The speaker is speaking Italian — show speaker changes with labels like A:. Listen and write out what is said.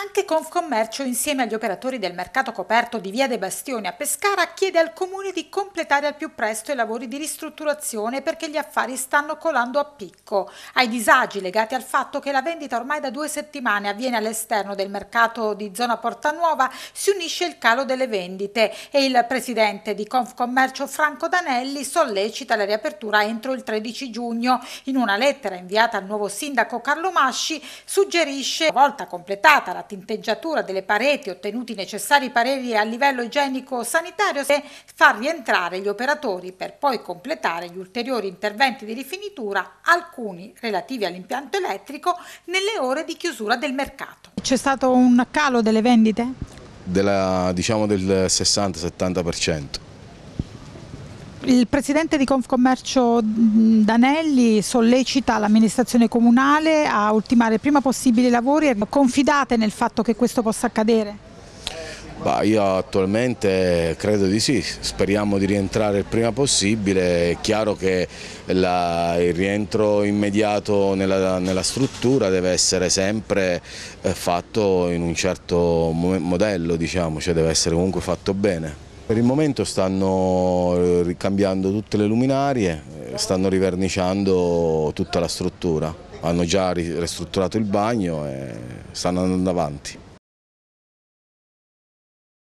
A: Anche Confcommercio, insieme agli operatori del mercato coperto di Via dei Bastioni a Pescara, chiede al Comune di completare al più presto i lavori di ristrutturazione perché gli affari stanno colando a picco. Ai disagi legati al fatto che la vendita ormai da due settimane avviene all'esterno del mercato di zona Porta Nuova si unisce il calo delle vendite e il presidente di Confcommercio Franco Danelli sollecita la riapertura entro il 13 giugno. In una lettera inviata al nuovo sindaco Carlo Masci suggerisce, una volta completata la tinteggiatura delle pareti, ottenuti i necessari pareri a livello igienico-sanitario, e far rientrare gli operatori per poi completare gli ulteriori interventi di rifinitura, alcuni relativi all'impianto elettrico, nelle ore di chiusura del mercato. C'è stato un calo delle vendite?
B: Della, diciamo del 60-70%
A: il presidente di Confcommercio Danelli sollecita l'amministrazione comunale a ultimare il prima possibile i lavori. Confidate nel fatto che questo possa accadere?
B: Bah, io attualmente credo di sì, speriamo di rientrare il prima possibile, è chiaro che la, il rientro immediato nella, nella, struttura deve essere sempre eh, fatto in un certo modello, diciamo, cioè deve essere comunque fatto bene. Per il momento stanno eh, cambiando tutte le luminarie, eh, stanno riverniciando tutta la struttura, hanno già ristrutturato il bagno e stanno andando avanti.